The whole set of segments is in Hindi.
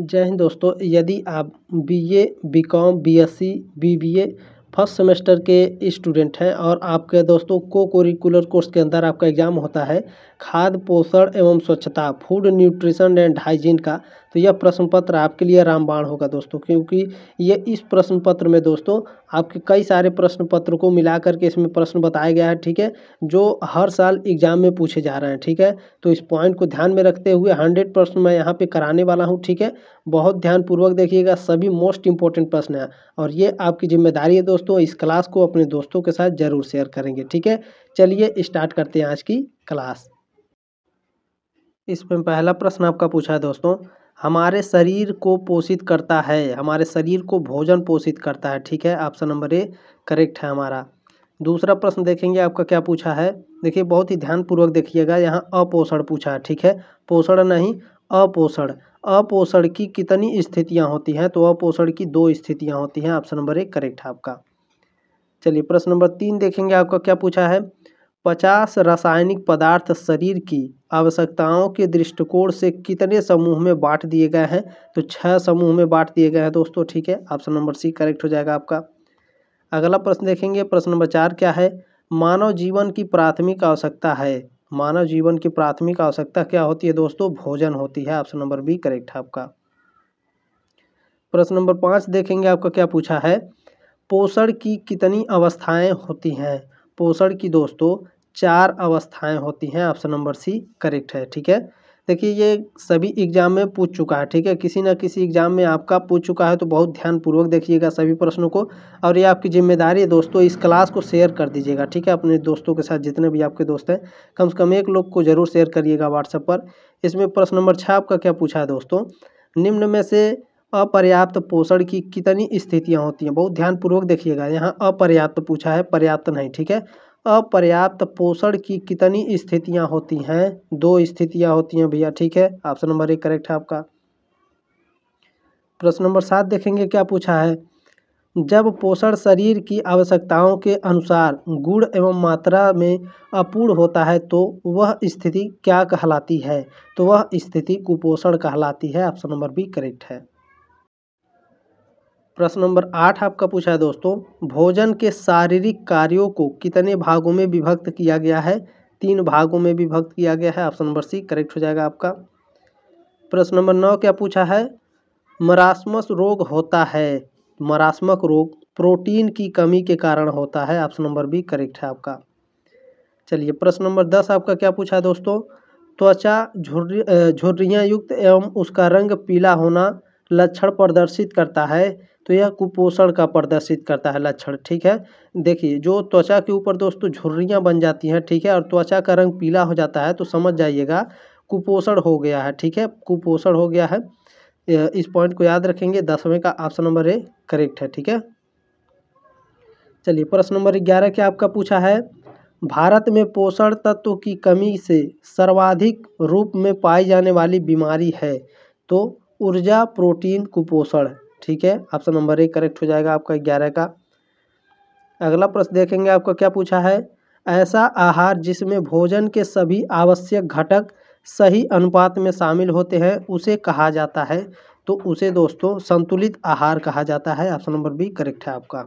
जय हिंद दोस्तों यदि आप B A B com B S C B B A first semester के स्टूडेंट हैं और आपके दोस्तों को कोरिकुलर कोर्स के अंदर आपका एग्ज़ाम होता है खाद्य पोषण एवं स्वच्छता फूड न्यूट्रिशन एंड हाइजीन का तो यह प्रश्न पत्र आपके लिए रामबाण होगा दोस्तों क्योंकि ये इस प्रश्न पत्र में दोस्तों आपके कई सारे प्रश्न पत्र को मिला करके इसमें प्रश्न बताया गया है ठीक है जो हर साल एग्जाम में पूछे जा रहे हैं ठीक है तो इस पॉइंट को ध्यान में रखते हुए हंड्रेड प्रश्न मैं यहाँ पर कराने वाला हूँ ठीक है बहुत ध्यानपूर्वक देखिएगा सभी मोस्ट इंपॉर्टेंट प्रश्न है और ये आपकी जिम्मेदारी है दोस्तों इस क्लास को अपने दोस्तों के साथ ज़रूर शेयर करेंगे ठीक है चलिए स्टार्ट करते हैं आज की क्लास इसमें पहला प्रश्न आपका पूछा है दोस्तों हमारे शरीर को पोषित करता है हमारे शरीर को भोजन पोषित करता है ठीक है ऑप्शन नंबर ए करेक्ट है हमारा दूसरा प्रश्न देखेंगे आपका क्या पूछा है देखिए बहुत ही ध्यानपूर्वक देखिएगा यहाँ अपोषण पूछा है ठीक है पोषण नहीं अपोषण अपोषण की कितनी स्थितियाँ होती हैं तो अपोषण की दो स्थितियाँ होती हैं ऑप्शन नंबर एक करेक्ट है आपका चलिए प्रश्न नंबर तीन देखेंगे आपका क्या पूछा है पचास रासायनिक पदार्थ शरीर की आवश्यकताओं के दृष्टिकोण से कितने समूह में बांट दिए गए हैं तो छह समूह में बांट दिए गए हैं दोस्तों ठीक है ऑप्शन नंबर सी करेक्ट हो जाएगा आपका अगला प्रश्न देखेंगे प्रश्न नंबर चार क्या है मानव जीवन की प्राथमिक आवश्यकता है मानव जीवन की प्राथमिक आवश्यकता क्या होती है दोस्तों भोजन होती है ऑप्शन नंबर बी करेक्ट है आपका प्रश्न नंबर पाँच देखेंगे आपका क्या पूछा है पोषण की कितनी अवस्थाएं होती हैं पोषण की दोस्तों चार अवस्थाएं होती हैं ऑप्शन नंबर सी करेक्ट है ठीक है देखिए ये सभी एग्जाम में पूछ चुका है ठीक है किसी ना किसी एग्जाम में आपका पूछ चुका है तो बहुत ध्यानपूर्वक देखिएगा सभी प्रश्नों को और ये आपकी जिम्मेदारी है दोस्तों इस क्लास को शेयर कर दीजिएगा ठीक है अपने दोस्तों के साथ जितने भी आपके दोस्त हैं कम से कम एक लोग को जरूर शेयर करिएगा व्हाट्सएप पर इसमें प्रश्न नंबर छः आपका क्या पूछा है दोस्तों निम्न में से अपर्याप्त पोषण की कितनी स्थितियाँ होती हैं बहुत ध्यानपूर्वक देखिएगा यहाँ अपर्याप्त पूछा है पर्याप्त नहीं ठीक है अपर्याप्त पोषण की कितनी स्थितियां होती हैं दो स्थितियां होती हैं भैया ठीक है ऑप्शन नंबर एक करेक्ट है आपका प्रश्न नंबर सात देखेंगे क्या पूछा है जब पोषण शरीर की आवश्यकताओं के अनुसार गुण एवं मात्रा में अपूर्ण होता है तो वह स्थिति क्या कहलाती है तो वह स्थिति कुपोषण कहलाती है ऑप्शन नंबर बी करेक्ट है प्रश्न नंबर आठ आपका पूछा है दोस्तों भोजन के शारीरिक कार्यों को कितने भागों में विभक्त किया गया है तीन भागों में विभक्त किया गया है ऑप्शन नंबर सी करेक्ट हो जाएगा आपका प्रश्न नंबर नौ क्या पूछा है मरासमस रोग होता है मरासमक रोग प्रोटीन की कमी के कारण होता है ऑप्शन नंबर बी करेक्ट है आपका चलिए प्रश्न नंबर दस आपका क्या पूछा है दोस्तों त्वचा झुर्रिया युक्त एवं उसका रंग पीला होना लक्षण प्रदर्शित करता है तो यह कुपोषण का प्रदर्शित करता है लक्षण ठीक है देखिए जो त्वचा के ऊपर दोस्तों झुर्रियाँ बन जाती हैं ठीक है और त्वचा का रंग पीला हो जाता है तो समझ जाइएगा कुपोषण हो गया है ठीक है कुपोषण हो गया है इस पॉइंट को याद रखेंगे दसवें का ऑप्शन नंबर ए करेक्ट है ठीक है चलिए प्रश्न नंबर ग्यारह के आपका पूछा है भारत में पोषण तत्व की कमी से सर्वाधिक रूप में पाई जाने वाली बीमारी है तो ऊर्जा प्रोटीन कुपोषण ठीक है ऑप्शन नंबर एक करेक्ट हो जाएगा आपका ग्यारह का अगला प्रश्न देखेंगे आपको क्या पूछा है ऐसा आहार जिसमें भोजन के सभी आवश्यक घटक सही अनुपात में शामिल होते हैं उसे कहा जाता है तो उसे दोस्तों संतुलित आहार कहा जाता है ऑप्शन नंबर बी करेक्ट है आपका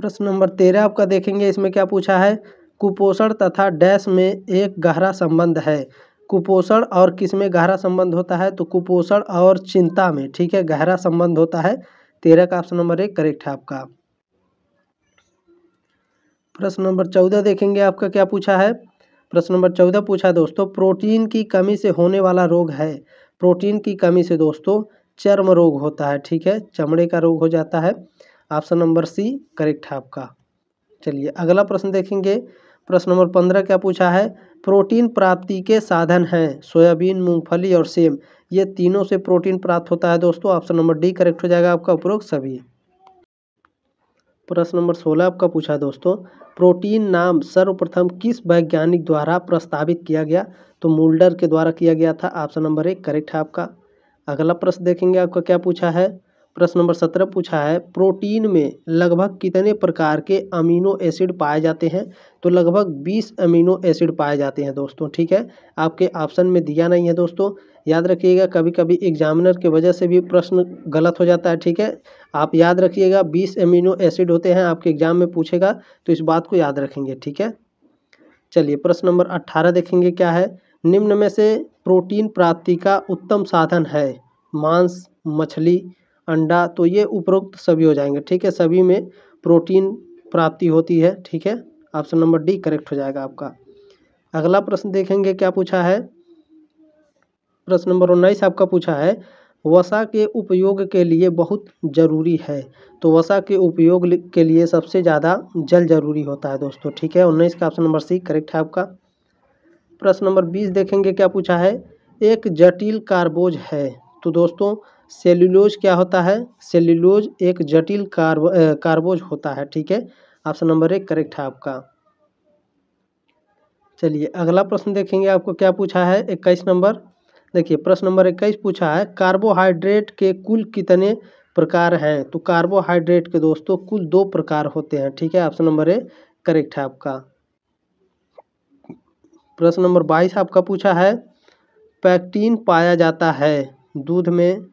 प्रश्न नंबर तेरह आपका देखेंगे इसमें क्या पूछा है कुपोषण तथा डैश में एक गहरा संबंध है कुपोषण और किस में गहरा संबंध होता है तो कुपोषण और चिंता में ठीक है गहरा संबंध होता है तेरह का ऑप्शन नंबर एक करेक्ट है आपका प्रश्न नंबर चौदह देखेंगे आपका क्या पूछा है प्रश्न नंबर चौदह पूछा दोस्तों प्रोटीन की कमी से होने वाला रोग है प्रोटीन की कमी से दोस्तों चर्म रोग होता है ठीक है चमड़े का रोग हो जाता है ऑप्शन नंबर सी करेक्ट है आपका चलिए अगला प्रश्न देखेंगे प्रश्न नंबर पंद्रह क्या पूछा है प्रोटीन प्राप्ति के साधन हैं सोयाबीन मूंगफली और सेम ये तीनों से प्रोटीन प्राप्त होता है दोस्तों ऑप्शन नंबर डी करेक्ट हो जाएगा आपका उपरोक्त सभी प्रश्न नंबर सोलह आपका पूछा दोस्तों प्रोटीन नाम सर्वप्रथम किस वैज्ञानिक द्वारा प्रस्तावित किया गया तो मूल्डर के द्वारा किया गया था ऑप्शन नंबर एक करेक्ट है आपका अगला प्रश्न देखेंगे आपका क्या पूछा है प्रश्न नंबर सत्रह पूछा है प्रोटीन में लगभग कितने प्रकार के अमीनो एसिड पाए जाते हैं तो लगभग बीस अमीनो एसिड पाए जाते हैं दोस्तों ठीक है आपके ऑप्शन में दिया नहीं है दोस्तों याद रखिएगा कभी कभी एग्जामिनर के वजह से भी प्रश्न गलत हो जाता है ठीक है आप याद रखिएगा बीस अमीनो एसिड होते हैं आपके एग्जाम में पूछेगा तो इस बात को याद रखेंगे ठीक है चलिए प्रश्न नंबर अट्ठारह देखेंगे क्या है निम्न में से प्रोटीन प्राप्ति का उत्तम साधन है मांस मछली अंडा तो ये उपरोक्त सभी हो जाएंगे ठीक है सभी में प्रोटीन प्राप्ति होती है ठीक है ऑप्शन नंबर डी करेक्ट हो जाएगा आपका अगला प्रश्न देखेंगे क्या पूछा है प्रश्न नंबर उन्नीस आपका पूछा है वसा के उपयोग के लिए बहुत ज़रूरी है तो वसा के उपयोग के लिए सबसे ज़्यादा जल जरूरी होता है दोस्तों ठीक है उन्नीस का ऑप्शन नंबर सी करेक्ट है आपका प्रश्न नंबर बीस देखेंगे क्या पूछा है एक जटिल कार्बोज है तो दोस्तों सेल्यूलोज क्या होता है सेल्यूलोज एक जटिल कार्ब कार्बोज होता है ठीक है ऑप्शन नंबर एक करेक्ट है आपका चलिए अगला प्रश्न देखेंगे आपको क्या पूछा है इक्कीस नंबर देखिए प्रश्न नंबर इक्कीस पूछा है कार्बोहाइड्रेट के कुल कितने प्रकार हैं तो कार्बोहाइड्रेट के दोस्तों कुल दो प्रकार होते हैं ठीक है ऑप्शन नंबर ए करेक्ट है आपका प्रश्न नंबर बाईस आपका पूछा है पैक्टीन पाया जाता है दूध में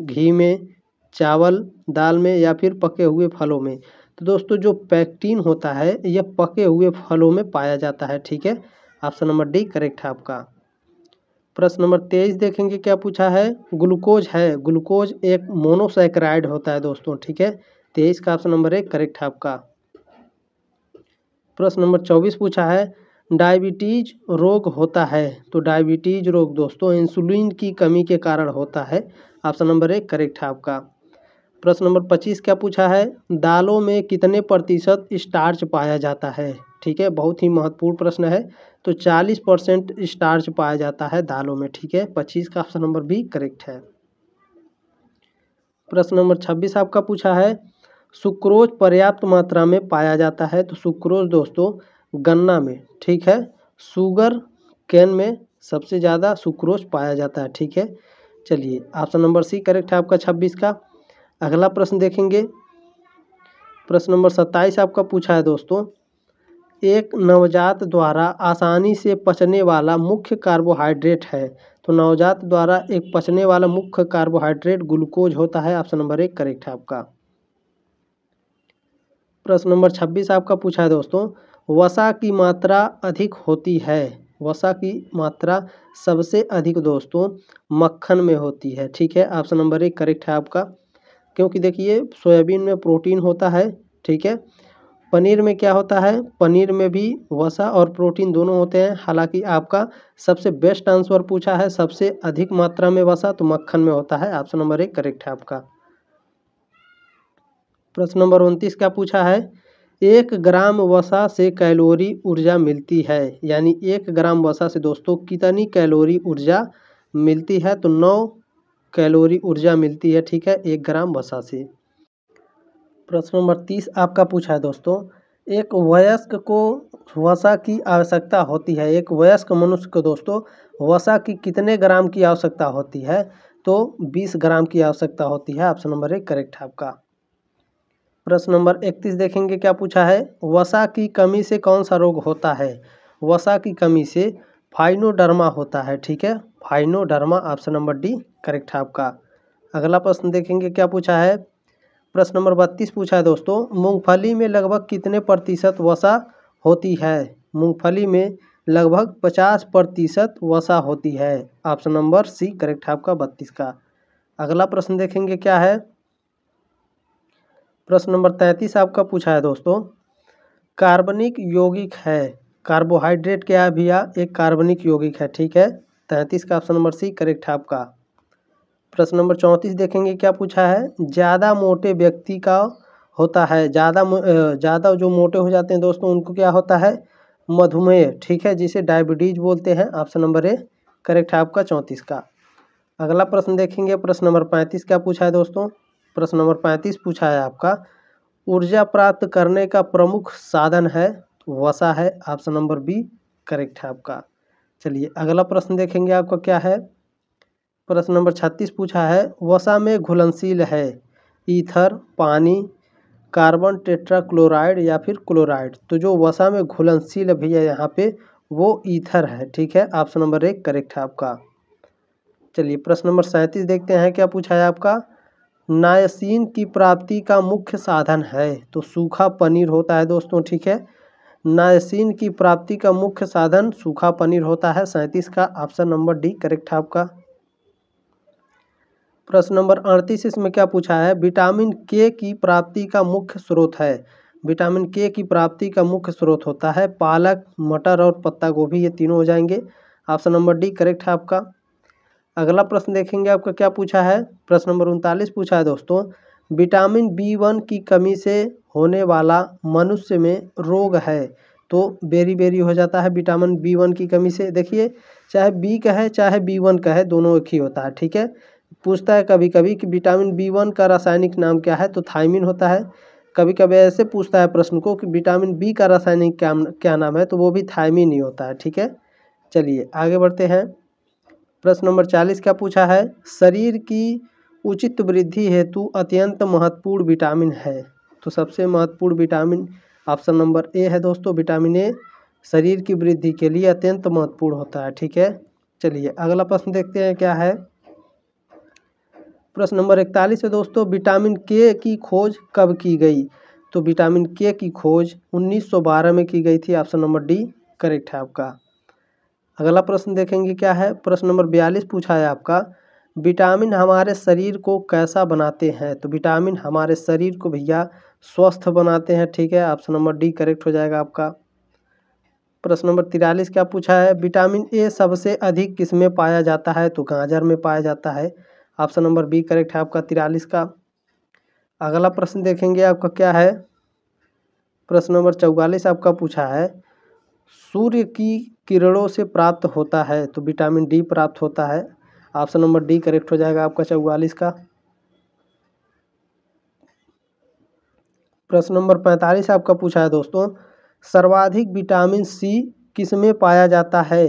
घी में चावल दाल में या फिर पके हुए फलों में तो दोस्तों जो पैक्टीन होता है यह पके हुए फलों में पाया जाता है ठीक है ऑप्शन नंबर डी करेक्ट है आपका प्रश्न नंबर तेईस देखेंगे क्या पूछा है ग्लूकोज है ग्लूकोज एक मोनोसैक्राइड होता है दोस्तों ठीक है तेईस का ऑप्शन नंबर एक करेक्ट है आपका प्रश्न नंबर चौबीस पूछा है डायबिटीज रोग होता है तो डायबिटीज रोग दोस्तों इंसुलिन की कमी के कारण होता है ऑप्शन नंबर एक करेक्ट है आपका प्रश्न नंबर पच्चीस क्या पूछा है दालों में कितने प्रतिशत स्टार्च पाया जाता है ठीक है बहुत ही महत्वपूर्ण प्रश्न है तो चालीस परसेंट स्टार्च पाया जाता है दालों में ठीक है पच्चीस का ऑप्शन नंबर भी करेक्ट है प्रश्न नंबर छब्बीस आपका पूछा है सुक्रोज पर्याप्त मात्रा में पाया जाता है तो सुक्रोज दोस्तों गन्ना में ठीक है शुगर कैन में सबसे ज़्यादा सुक्रोज पाया जाता है ठीक है चलिए ऑप्शन नंबर सी करेक्ट है आपका छब्बीस का अगला प्रश्न देखेंगे प्रश्न नंबर सत्ताईस आपका पूछा है दोस्तों एक नवजात द्वारा आसानी से पचने वाला मुख्य कार्बोहाइड्रेट है तो नवजात द्वारा एक पचने वाला मुख्य कार्बोहाइड्रेट ग्लूकोज होता है ऑप्शन नंबर एक करेक्ट है आपका प्रश्न नंबर छब्बीस आपका पूछा है दोस्तों वसा की मात्रा अधिक होती है वसा की मात्रा सबसे अधिक दोस्तों मक्खन में होती है ठीक है ऑप्शन नंबर एक करेक्ट है आपका क्योंकि देखिए सोयाबीन में प्रोटीन होता है ठीक है पनीर में क्या होता है पनीर में भी वसा और प्रोटीन दोनों होते हैं हालांकि आपका सबसे बेस्ट आंसर पूछा है सबसे अधिक मात्रा में वसा तो मक्खन में होता है ऑप्शन नंबर एक करेक्ट है आपका प्रश्न नंबर उनतीस क्या पूछा है एक ग्राम वसा से कैलोरी ऊर्जा मिलती है यानी एक ग्राम वसा से दोस्तों कितनी कैलोरी ऊर्जा मिलती है तो नौ कैलोरी ऊर्जा मिलती है ठीक है एक ग्राम वसा से प्रश्न नंबर तीस आपका पूछा है दोस्तों एक वयस्क को वसा की आवश्यकता होती है एक वयस्क मनुष्य को दोस्तों वसा की कितने ग्राम की आवश्यकता होती है तो बीस ग्राम की आवश्यकता होती है ऑप्शन नंबर एक करेक्ट है आपका प्रश्न नंबर इकतीस देखेंगे क्या पूछा है वसा की कमी से कौन सा रोग होता है वसा की कमी से फाइनोडर्मा होता है ठीक है phrynoderma option number D correct है आपका अगला प्रश्न देखेंगे क्या पूछा है प्रश्न नंबर बत्तीस पूछा है दोस्तों मूंगफली में लगभग कितने प्रतिशत वसा होती है मूंगफली में लगभग पचास प्रतिशत वसा होती है ऑप्शन नंबर सी करेक्ट है आपका बत्तीस का अगला प्रश्न देखेंगे क्या है प्रश्न नंबर तैंतीस आपका पूछा है दोस्तों कार्बनिक यौगिक है कार्बोहाइड्रेट क्या है भैया एक कार्बनिक यौगिक है ठीक है तैंतीस का ऑप्शन नंबर सी करेक्ट है आपका प्रश्न नंबर चौंतीस देखेंगे क्या पूछा है ज़्यादा मोटे व्यक्ति का होता है ज़्यादा ज़्यादा जो मोटे हो जाते हैं दोस्तों उनको क्या होता है मधुमेह ठीक है जिसे डायबिटीज बोलते हैं ऑप्शन नंबर ए करेक्ट है आपका चौंतीस का अगला प्रश्न देखेंगे प्रश्न नंबर पैंतीस क्या पूछा है दोस्तों प्रश्न नंबर पैंतीस पूछा है आपका ऊर्जा प्राप्त करने का प्रमुख साधन है वसा है ऑप्शन नंबर बी करेक्ट है आपका चलिए अगला प्रश्न देखेंगे आपका क्या है प्रश्न नंबर छत्तीस पूछा है वसा में घुलनशील है ईथर पानी कार्बन टेट्राक्लोराइड या फिर क्लोराइड तो जो वसा में घुलनशील भी है यहाँ पे वो ईथर है ठीक है ऑप्शन नंबर एक करेक्ट है आपका चलिए प्रश्न नंबर सैंतीस देखते हैं क्या पूछा है आपका नायसीन की प्राप्ति का मुख्य साधन है तो सूखा पनीर होता है दोस्तों ठीक है नायसीन की प्राप्ति का मुख्य साधन सूखा पनीर होता है सैंतीस का ऑप्शन नंबर डी करेक्ट है आपका प्रश्न नंबर अड़तीस इसमें क्या पूछा है विटामिन के की प्राप्ति का मुख्य स्रोत है विटामिन के की प्राप्ति का मुख्य स्रोत होता है पालक मटर और पत्ता गोभी ये तीनों हो जाएंगे ऑप्शन नंबर डी करेक्ट है आपका अगला प्रश्न देखेंगे आपका क्या पूछा है प्रश्न नंबर उनतालीस पूछा है दोस्तों विटामिन बी वन की कमी से होने वाला मनुष्य में रोग है तो बेरी बेरी हो जाता है विटामिन बी वन की कमी से देखिए चाहे बी का है चाहे बी वन का है दोनों एक ही होता है ठीक है पूछता है कभी कभी कि विटामिन बी वन का रासायनिक नाम क्या है तो थायमिन होता है कभी कभी ऐसे पूछता है प्रश्न को कि विटामिन बी का रासायनिक क्या क्या नाम है तो वो भी थायमिन ही होता है ठीक है चलिए आगे बढ़ते हैं प्रश्न नंबर चालीस क्या पूछा है शरीर की उचित वृद्धि हेतु अत्यंत महत्वपूर्ण विटामिन है तो सबसे महत्वपूर्ण विटामिन ऑप्शन नंबर ए है दोस्तों विटामिन ए शरीर की वृद्धि के लिए अत्यंत महत्वपूर्ण होता है ठीक है चलिए अगला प्रश्न देखते हैं क्या है प्रश्न नंबर इकतालीस है दोस्तों विटामिन के की खोज कब की गई तो विटामिन के की खोज 1912 में की गई थी ऑप्शन नंबर डी करेक्ट है आपका अगला प्रश्न देखेंगे क्या है प्रश्न नंबर बयालीस पूछा है आपका विटामिन हमारे शरीर को कैसा बनाते हैं तो विटामिन हमारे शरीर को भैया स्वस्थ बनाते हैं ठीक है ऑप्शन नंबर डी करेक्ट हो जाएगा आपका प्रश्न नंबर तिरालीस क्या पूछा है विटामिन ए सबसे अधिक किस में पाया जाता है तो गाजर में पाया जाता है ऑप्शन नंबर बी करेक्ट है आपका तिरालीस का अगला प्रश्न देखेंगे आपका क्या है प्रश्न नंबर चौवालीस आपका पूछा है सूर्य की किरणों से प्राप्त होता है तो विटामिन डी प्राप्त होता है ऑप्शन नंबर डी करेक्ट हो जाएगा आपका चौवालीस का प्रश्न नंबर पैंतालीस आपका पूछा है दोस्तों सर्वाधिक विटामिन सी किस में पाया जाता है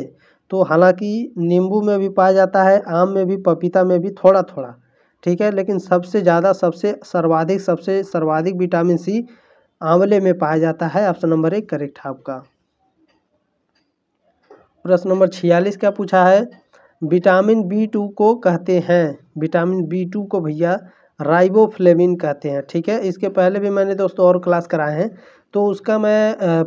तो हालांकि नींबू में भी पाया जाता है आम में भी पपीता में भी थोड़ा थोड़ा ठीक है लेकिन सबसे ज़्यादा सबसे सर्वाधिक सबसे सर्वाधिक विटामिन सी आंवले में पाया जाता है ऑप्शन नंबर एक करेक्ट है आपका प्रश्न नंबर छियालीस क्या पूछा है विटामिन बी टू को कहते हैं विटामिन बी टू को भैया राइबोफ्लेविन कहते हैं ठीक है इसके पहले भी मैंने दोस्तों और क्लास कराए हैं तो उसका मैं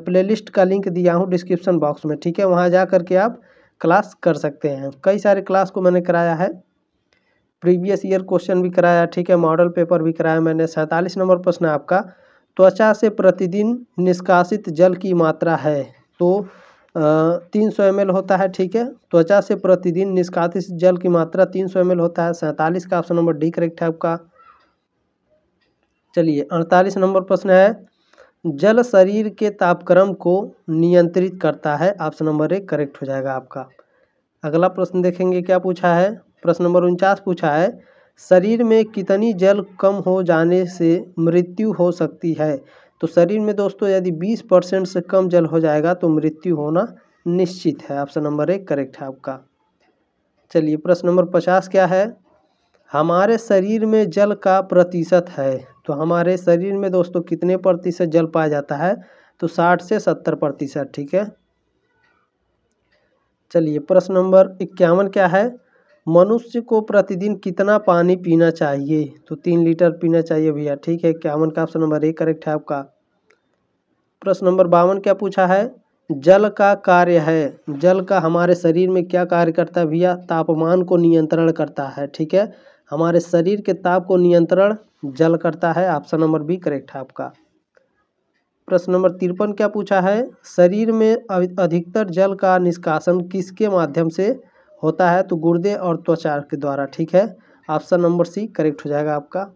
प्लेलिस्ट का लिंक दिया हूँ डिस्क्रिप्शन बॉक्स में ठीक है वहाँ जा कर के आप क्लास कर सकते हैं कई सारे क्लास को मैंने कराया है प्रीवियस ईयर क्वेश्चन भी कराया ठीक है मॉडल पेपर भी कराया मैंने सैंतालीस नंबर प्रश्न आपका त्वचा से प्रतिदिन निष्कासित जल की मात्रा है तो तीन सौ एम होता है ठीक है त्वचा से प्रतिदिन निष्कासित जल की मात्रा तीन सौ एम होता है सैंतालीस का ऑप्शन नंबर डी करेक्ट है आपका चलिए अड़तालीस नंबर प्रश्न है जल शरीर के तापक्रम को नियंत्रित करता है ऑप्शन नंबर एक करेक्ट हो जाएगा आपका अगला प्रश्न देखेंगे क्या पूछा है प्रश्न नंबर उनचास पूछा है शरीर में कितनी जल कम हो जाने से मृत्यु हो सकती है तो शरीर में दोस्तों यदि बीस परसेंट से कम जल हो जाएगा तो मृत्यु होना निश्चित है ऑप्शन नंबर एक करेक्ट है आपका चलिए प्रश्न नंबर पचास क्या है हमारे शरीर में जल का प्रतिशत है तो हमारे शरीर में दोस्तों कितने प्रतिशत जल पाया जाता है तो साठ से सत्तर प्रतिशत ठीक है चलिए प्रश्न नंबर इक्यावन क्या है मनुष्य को प्रतिदिन कितना पानी पीना चाहिए तो तीन लीटर पीना चाहिए भैया ठीक है इक्यावन का ऑप्शन नंबर एक करेक्ट है आपका प्रश्न नंबर बावन क्या पूछा है जल का कार्य है जल का हमारे शरीर में क्या कार्य करता है भैया तापमान को नियंत्रण करता है ठीक है हमारे शरीर के ताप को नियंत्रण जल करता है ऑप्शन नंबर बी करेक्ट है आपका प्रश्न नंबर तिरपन क्या पूछा है शरीर में अधिकतर जल का निष्कासन किसके माध्यम से होता है तो गुर्दे और त्वचा के द्वारा ठीक है ऑप्शन नंबर सी करेक्ट हो जाएगा आपका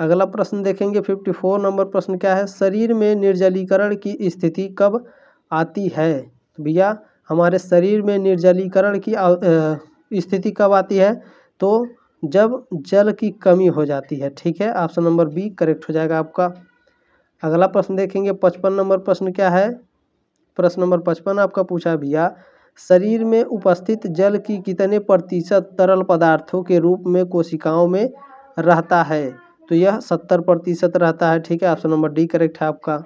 अगला प्रश्न देखेंगे फिफ्टी फोर नंबर प्रश्न क्या है शरीर में निर्जलीकरण की स्थिति कब आती है तो भैया हमारे शरीर में निर्जलीकरण की स्थिति कब आती है तो जब जल की कमी हो जाती है ठीक है ऑप्शन नंबर बी करेक्ट हो जाएगा आपका अगला प्रश्न देखेंगे पचपन नंबर प्रश्न क्या है प्रश्न नंबर पचपन आपका पूछा भैया शरीर में उपस्थित जल की कितने प्रतिशत तरल पदार्थों के रूप में कोशिकाओं में रहता है तो यह सत्तर प्रतिशत रहता है ठीक है ऑप्शन नंबर डी करेक्ट है आपका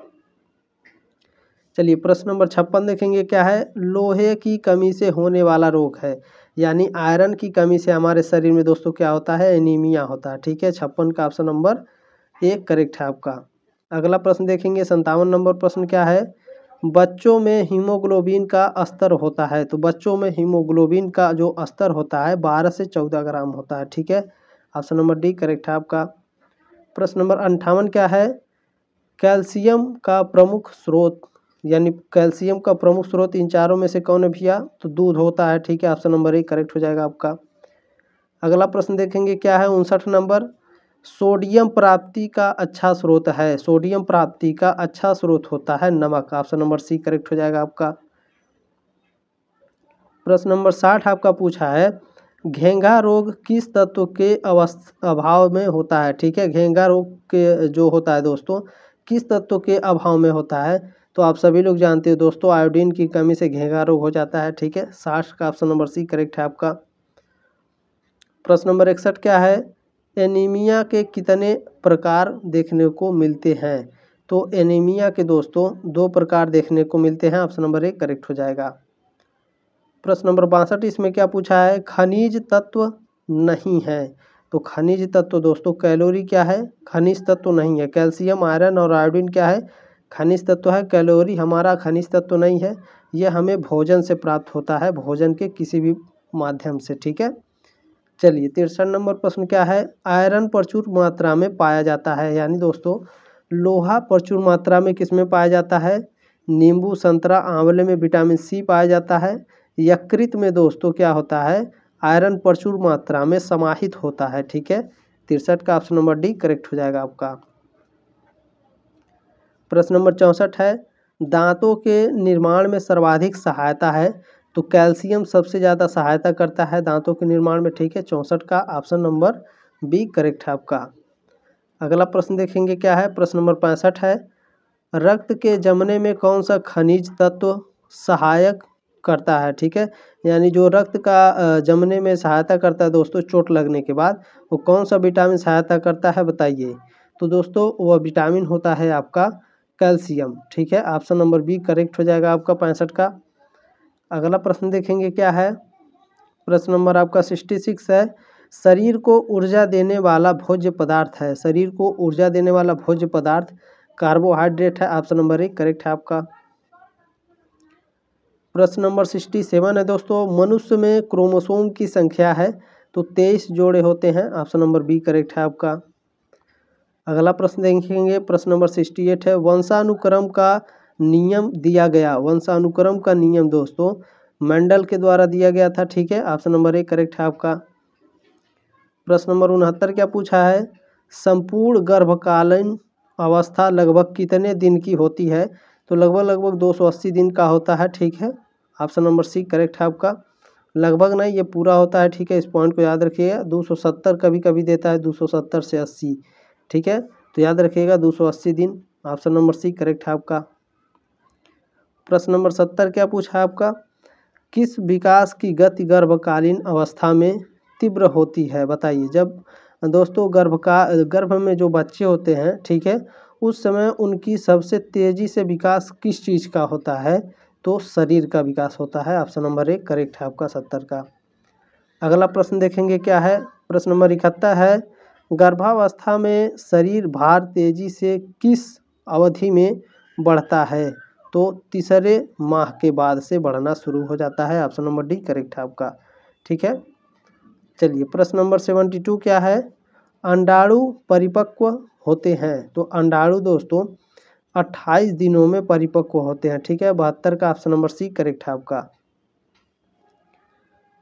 चलिए प्रश्न नंबर छप्पन देखेंगे क्या है लोहे की कमी से होने वाला रोग है यानी आयरन की कमी से हमारे शरीर में दोस्तों क्या होता है एनीमिया होता है ठीक है छप्पन का ऑप्शन नंबर एक करेक्ट है आपका अगला प्रश्न देखेंगे संतावन नंबर प्रश्न क्या है बच्चों में हीमोग्लोबिन का स्तर होता है तो बच्चों में हीमोग्लोबिन का जो स्तर होता है बारह से चौदह ग्राम होता है ठीक है ऑप्शन नंबर डी करेक्ट है आपका प्रश्न नंबर अंठावन क्या है कैल्शियम का प्रमुख स्रोत यानी कैल्शियम का प्रमुख स्रोत इन चारों में से कौन है भैया तो दूध होता है ठीक है ऑप्शन नंबर ए करेक्ट हो जाएगा आपका अगला प्रश्न देखेंगे क्या है उनसठ नंबर सोडियम प्राप्ति का अच्छा स्रोत है सोडियम प्राप्ति का अच्छा स्रोत होता है नमक ऑप्शन नंबर सी करेक्ट हो जाएगा आपका प्रश्न नंबर साठ आपका पूछा है घेंगा रोग किस तत्व के अवस्थ अभाव में होता है ठीक है घेंगा रोग के जो होता है दोस्तों किस तत्व के अभाव में होता है तो आप सभी लोग जानते हो दोस्तों आयोडीन की कमी से घेंगा रोग हो जाता है ठीक है साठ का ऑप्शन नंबर सी करेक्ट है आपका प्रश्न नंबर इकसठ क्या है एनीमिया के कितने प्रकार देखने को मिलते हैं तो एनीमिया के दोस्तों दो प्रकार देखने को मिलते हैं ऑप्शन नंबर एक करेक्ट हो जाएगा प्रश्न नंबर बासठ इसमें क्या पूछा है खनिज तत्व नहीं है तो खनिज तत्व दोस्तों कैलोरी क्या है खनिज तत्व नहीं है कैल्शियम आयरन और आयोडीन क्या है खनिज तत्व है कैलोरी हमारा खनिज तत्व नहीं है यह हमें भोजन से प्राप्त होता है भोजन के किसी भी माध्यम से ठीक है चलिए तिरसठ नंबर प्रश्न क्या है आयरन प्रचुर मात्रा में पाया जाता है यानी दोस्तों लोहा प्रचुर मात्रा में किस में पाया जाता है नींबू संतरा आंवले में विटामिन सी पाया जाता है यकृत में दोस्तों क्या होता है आयरन प्रचुर मात्रा में समाहित होता है ठीक है तिरसठ का ऑप्शन नंबर डी करेक्ट हो जाएगा आपका प्रश्न नंबर चौंसठ है दांतों के निर्माण में सर्वाधिक सहायता है तो कैल्शियम सबसे ज़्यादा सहायता करता है दांतों के निर्माण में ठीक है चौंसठ का ऑप्शन नंबर बी करेक्ट है आपका अगला प्रश्न देखेंगे क्या है प्रश्न नंबर पैंसठ है रक्त के जमने में कौन सा खनिज तत्व सहायक करता है ठीक है यानी जो रक्त का जमने में सहायता करता है दोस्तों चोट लगने के बाद वो कौन सा विटामिन सहायता करता है बताइए तो दोस्तों वह विटामिन होता है आपका कैल्शियम ठीक है ऑप्शन नंबर बी करेक्ट हो जाएगा आपका पैंसठ का अगला प्रश्न देखेंगे क्या है प्रश्न नंबर आपका सिक्सटी सिक्स है शरीर को ऊर्जा देने वाला भोज्य पदार्थ है शरीर को ऊर्जा देने वाला भोज्य पदार्थ कार्बोहाइड्रेट है ऑप्शन नंबर एक करेक्ट है आपका प्रश्न नंबर सिक्सटी सेवन है दोस्तों मनुष्य में क्रोमोसोम की संख्या है तो तेईस जोड़े होते हैं ऑप्शन नंबर बी करेक्ट है आपका अगला प्रश्न देखेंगे प्रश्न नंबर सिक्सटी एट है वंशानुक्रम का नियम दिया गया वंशानुक्रम का नियम दोस्तों मंडल के द्वारा दिया गया था ठीक है ऑप्शन नंबर एक करेक्ट है आपका प्रश्न नंबर उनहत्तर क्या पूछा है संपूर्ण गर्भकालीन अवस्था लगभग कितने दिन की होती है तो लगभग लगभग 280 दिन का होता है ठीक है ऑप्शन नंबर सी करेक्ट है आपका लगभग नहीं ये पूरा होता है ठीक है इस पॉइंट को याद रखिएगा 270 कभी कभी देता है 270 से 80 ठीक है तो याद रखिएगा 280 दिन ऑप्शन नंबर सी करेक्ट है आपका प्रश्न नंबर सत्तर क्या पूछा है आपका किस विकास की गति गर्भकालीन अवस्था में तीव्र होती है बताइए जब दोस्तों गर्भका गर्भ में जो बच्चे होते हैं ठीक है उस समय उनकी सबसे तेज़ी से विकास किस चीज़ का होता है तो शरीर का विकास होता है ऑप्शन नंबर एक करेक्ट है आपका सत्तर का अगला प्रश्न देखेंगे क्या है प्रश्न नंबर इकहत्तर है गर्भावस्था में शरीर भार तेजी से किस अवधि में बढ़ता है तो तीसरे माह के बाद से बढ़ना शुरू हो जाता है ऑप्शन नंबर डी करेक्ट है आपका ठीक है चलिए प्रश्न नंबर सेवेंटी टू क्या है अंडाणु परिपक्व होते हैं तो अंडाणु दोस्तों अट्ठाईस दिनों में परिपक्व होते हैं ठीक है बहत्तर का ऑप्शन नंबर सी करेक्ट है आपका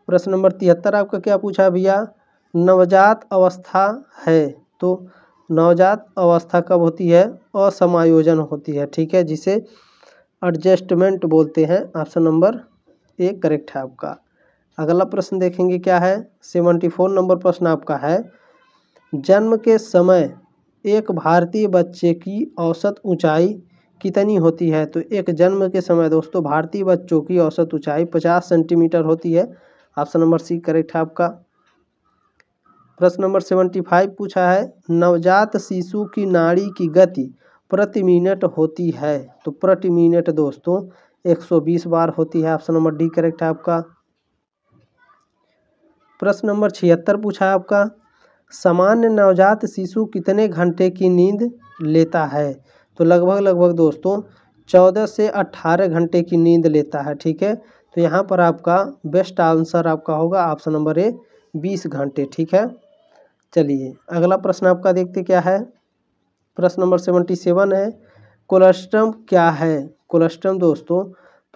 प्रश्न नंबर तिहत्तर आपका क्या पूछा भैया नवजात अवस्था है तो नवजात अवस्था कब होती है असमायोजन होती है ठीक है जिसे एडजस्टमेंट बोलते हैं ऑप्शन नंबर ए करेक्ट है आपका अगला प्रश्न देखेंगे क्या है सेवेंटी फोर नंबर प्रश्न आपका है जन्म के समय एक भारतीय बच्चे की औसत ऊंचाई कितनी होती है तो एक जन्म के समय दोस्तों भारतीय बच्चों की औसत ऊंचाई पचास सेंटीमीटर होती है ऑप्शन नंबर सी करेक्ट है आपका प्रश्न नंबर सेवेंटी फाइव पूछा है नवजात शिशु की नाड़ी की गति प्रति मिनट होती है तो प्रति मिनट दोस्तों 120 बार होती है ऑप्शन नंबर डी करेक्ट है आपका प्रश्न नंबर छिहत्तर पूछा है आपका सामान्य नवजात शिशु कितने घंटे की नींद लेता है तो लगभग लगभग दोस्तों चौदह से अट्ठारह घंटे की नींद लेता है ठीक है तो यहाँ पर आपका बेस्ट आंसर आपका होगा ऑप्शन नंबर ए बीस घंटे ठीक है चलिए अगला प्रश्न आपका देखते क्या है प्रश्न नंबर सेवेंटी सेवन है कोलेस्ट्रम क्या है कोलेस्ट्रम दोस्तों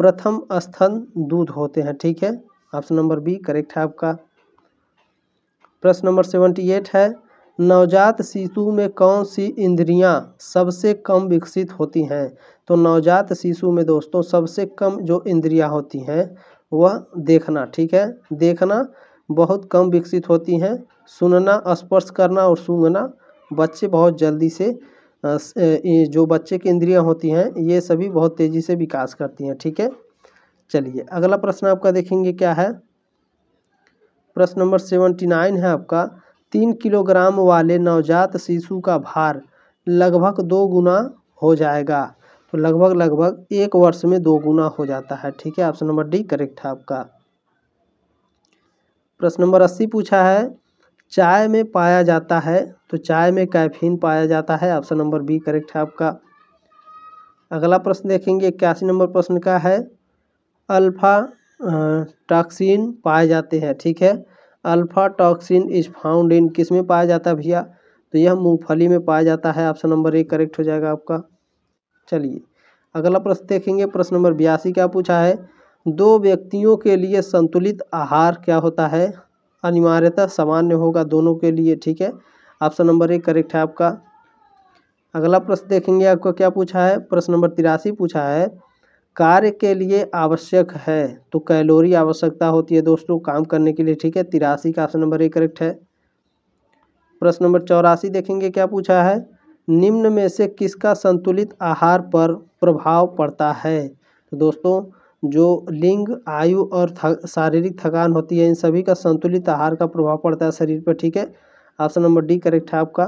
प्रथम स्थन दूध होते हैं ठीक है ऑप्शन नंबर बी करेक्ट है आपका प्रश्न नंबर सेवेंटी एट है नवजात शिशु में कौन सी इंद्रियां सबसे कम विकसित होती हैं तो नवजात शिशु में दोस्तों सबसे कम जो इंद्रियां होती हैं वह देखना ठीक है देखना बहुत कम विकसित होती हैं सुनना स्पर्श करना और सूंघना बच्चे बहुत जल्दी से जो बच्चे की इंद्रियाँ होती हैं ये सभी बहुत तेज़ी से विकास करती हैं ठीक है चलिए अगला प्रश्न आपका देखेंगे क्या है प्रश्न नंबर सेवेंटी नाइन है आपका तीन किलोग्राम वाले नवजात शिशु का भार लगभग दो गुना हो जाएगा तो लगभग लगभग एक वर्ष में दो गुना हो जाता है ठीक है ऑप्शन नंबर डी करेक्ट है आपका प्रश्न नंबर अस्सी पूछा है चाय में पाया जाता है तो चाय में कैफीन पाया जाता है ऑप्शन नंबर बी करेक्ट है आपका अगला प्रश्न देखेंगे इक्यासी नंबर प्रश्न का है अल्फा टॉक्सिन पाए जाते हैं ठीक है alpha toxin is found in किस में पाया जाता है भैया तो यह मूंगफली में पाया जाता है ऑप्शन नंबर ए करेक्ट हो जाएगा आपका चलिए अगला प्रश्न देखेंगे प्रश्न नंबर बयासी क्या पूछा है दो व्यक्तियों के लिए संतुलित आहार क्या होता है अनिवार्यता सामान्य होगा दोनों के लिए ठीक है ऑप्शन नंबर एक करेक्ट है आपका अगला प्रश्न देखेंगे आपको क्या पूछा है प्रश्न नंबर तिरासी पूछा है कार्य के लिए आवश्यक है तो कैलोरी आवश्यकता होती है दोस्तों काम करने के लिए ठीक है तिरासी का ऑप्शन नंबर एक करेक्ट है प्रश्न नंबर चौरासी देखेंगे क्या पूछा है निम्न में से किसका संतुलित आहार पर प्रभाव पड़ता है तो दोस्तों जो लिंग आयु और शारीरिक थकान होती है इन सभी का संतुलित आहार का प्रभाव पड़ता है शरीर पर ठीक है ऑप्शन नंबर डी करेक्ट है आपका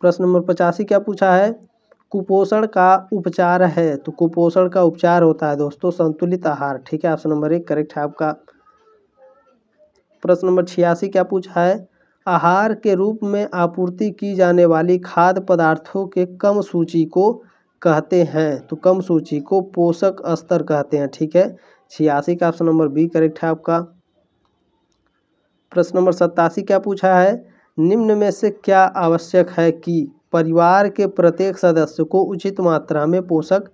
प्रश्न नंबर पचासी क्या पूछा है कुपोषण का उपचार है तो कुपोषण का उपचार होता है दोस्तों संतुलित आहार ठीक है ऑप्शन नंबर एक करेक्ट है आपका प्रश्न नंबर छियासी क्या पूछा है आहार के रूप में आपूर्ति की जाने वाली खाद्य पदार्थों के कम सूची को कहते हैं तो कम सूची को पोषक स्तर कहते हैं ठीक है छियासी का ऑप्शन नंबर बी करेक्ट है आपका प्रश्न नंबर सत्तासी क्या पूछा है निम्न में से क्या आवश्यक है कि परिवार के प्रत्येक सदस्य को उचित मात्रा में पोषक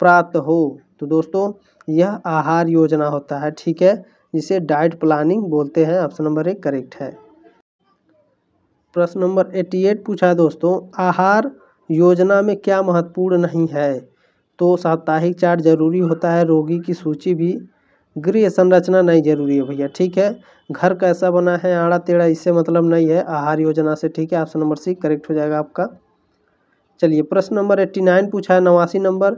प्राप्त हो तो दोस्तों यह आहार योजना होता है ठीक है जिसे डाइट प्लानिंग बोलते हैं ऑप्शन नंबर एक करेक्ट है प्रश्न नंबर एट्टी एट पूछा है दोस्तों आहार योजना में क्या महत्वपूर्ण नहीं है तो साप्ताहिक चार्ट ज़रूरी होता है रोगी की सूची भी गृह संरचना नहीं जरूरी है भैया ठीक है घर कैसा बना है आड़ा टेढ़ा इससे मतलब नहीं है आहार योजना से ठीक है ऑप्शन नंबर सी करेक्ट हो जाएगा आपका चलिए प्रश्न नंबर एट्टी नाइन पूछा है नवासी नंबर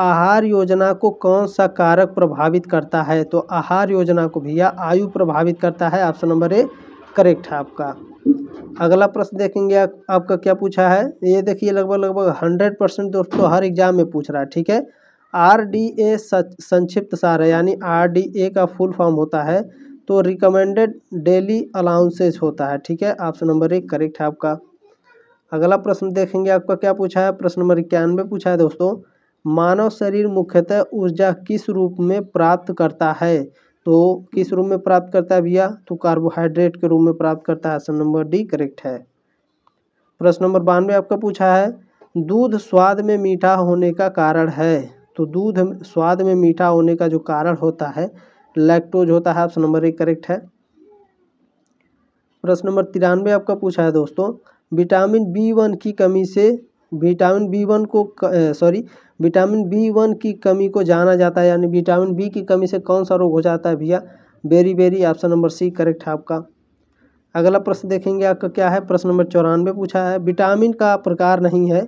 आहार योजना को कौन सा कारक प्रभावित करता है तो आहार योजना को भैया आयु प्रभावित करता है ऑप्शन नंबर ए करेक्ट है आपका अगला प्रश्न देखेंगे आप, आपका क्या पूछा है ये देखिए लगभग लगभग हंड्रेड परसेंट दोस्तों हर एग्जाम में पूछ रहा है ठीक है आर डी ए संक्षिप्त सार है यानी आर डी ए का फुल फॉर्म होता है तो रिकमेंडेड डेली अलाउंसेज होता है ठीक है ऑप्शन नंबर एक करेक्ट है आपका अगला प्रश्न देखेंगे आपका क्या पूछा है प्रश्न नंबर इक्यानवे पूछा है दोस्तों मानव शरीर मुख्यतः ऊर्जा किस रूप में प्राप्त करता है तो किस रूप में प्राप्त करता है भैया तो कार्बोहाइड्रेट के रूप में प्राप्त करता है ऑप्शन नंबर डी करेक्ट है प्रश्न नंबर बानवे आपका पूछा है दूध स्वाद में मीठा होने का कारण है तो दूध स्वाद में मीठा होने का जो कारण होता है लैक्टोज होता है ऑप्शन नंबर एक करेक्ट है प्रश्न नंबर तिरानवे आपका पूछा है दोस्तों विटामिन बी वन की कमी से विटामिन बी वन को सॉरी विटामिन बी वन की कमी को जाना जाता है यानी विटामिन बी की कमी से कौन सा रोग हो जाता है भैया beriberi option number C correct है आपका अगला प्रश्न देखेंगे आपका क्या है प्रश्न नंबर चौरानवे पूछा है विटामिन का प्रकार नहीं है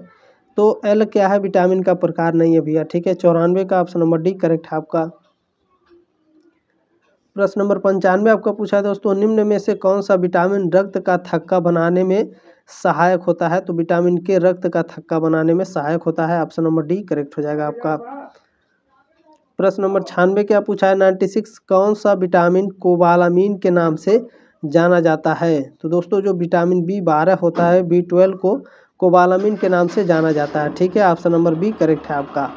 तो एल क्या है विटामिन का प्रकार नहीं है भैया ठीक है चौरानवे का ऑप्शन नंबर डी करेक्ट है आपका प्रश्न नंबर पंचानवे आपका पूछा है दोस्तों निम्न में से कौन सा विटामिन रक्त का थक्का बनाने में सहायक होता है तो विटामिन के रक्त का थक्का बनाने में सहायक होता है ऑप्शन नंबर डी करेक्ट हो जाएगा आपका प्रश्न नंबर छियानवे क्या पूछा है नाइन्टी सिक्स कौन सा विटामिन कोबालामीन के नाम से जाना जाता है तो दोस्तों जो विटामिन बी बारह होता है बी ट्वेल्व को कोबालामीन के नाम से जाना जाता है ठीक है ऑप्शन नंबर बी करेक्ट है आपका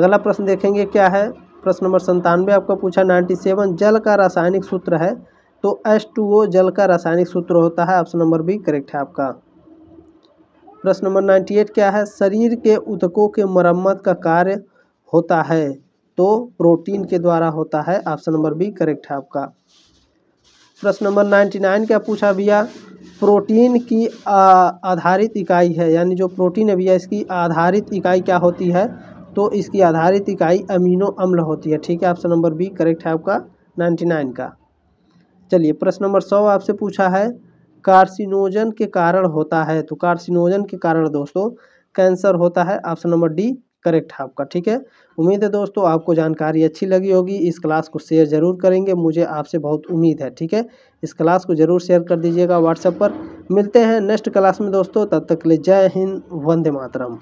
अगला प्रश्न देखेंगे क्या है प्रश्न नंबर संतानवे आपका पूछा नाइन्टी सेवन जल का रासायनिक सूत्र है तो एस टू ओ जल का रासायनिक सूत्र होता है ऑप्शन नंबर बी करेक्ट है आपका प्रश्न नंबर नाइन्टी एट क्या है शरीर के उतकों के मरम्मत का कार्य होता है तो प्रोटीन के द्वारा होता है ऑप्शन नंबर बी करेक्ट है आपका प्रश्न नंबर नाइन्टी नाइन क्या पूछा भैया प्रोटीन की आधारित इकाई है यानी जो प्रोटीन है भैया इसकी आधारित इकाई क्या होती है तो इसकी आधारित इकाई अमीनो अम्ल होती है ठीक है ऑप्शन नंबर बी करेक्ट है आपका नाइन्टी नाइन का चलिए प्रश्न नंबर सौ आपसे पूछा है कार्सिनोजन के कारण होता है तो कार्सिनोजन के कारण दोस्तों कैंसर होता है ऑप्शन नंबर डी करेक्ट है आपका ठीक है उम्मीद है दोस्तों आपको जानकारी अच्छी लगी होगी इस क्लास को शेयर जरूर करेंगे मुझे आपसे बहुत उम्मीद है ठीक है इस क्लास को जरूर शेयर कर दीजिएगा व्हाट्सएप पर मिलते हैं नेक्स्ट क्लास में दोस्तों तब तक के लिए जय हिंद वंदे मातरम